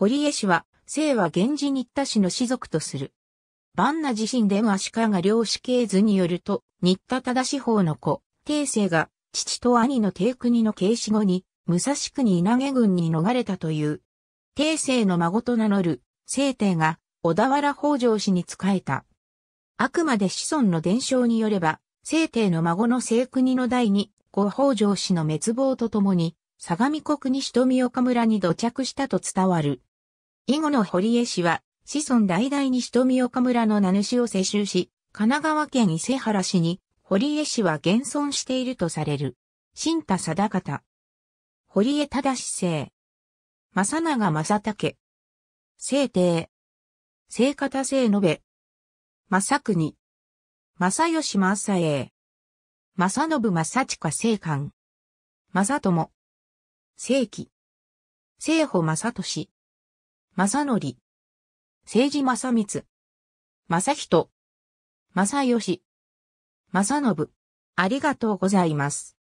堀江氏は、姓は源氏新田氏の氏族とする。万那自身でも足利領主系図によると、新田忠志法の子、帝政が、父と兄の帝国の慶死後に、武蔵国稲毛郡に逃れたという。帝政の孫と名乗る、聖帝が、小田原北条氏に仕えた。あくまで子孫の伝承によれば、聖帝の孫の聖国の代に、後北条氏の滅亡とともに、相模国西富岡村に土着したと伝わる。以後の堀江氏は、子孫代々に瞳岡村の名主を世襲し、神奈川県伊勢原市に、堀江氏は現存しているとされる。新田貞方。堀江忠姓。正長正武。聖帝。聖方聖延べ。正国。正義正英。正信正親聖官。正友。正紀。聖保正俊。正則。政治正光。正人。正義。正信。ありがとうございます。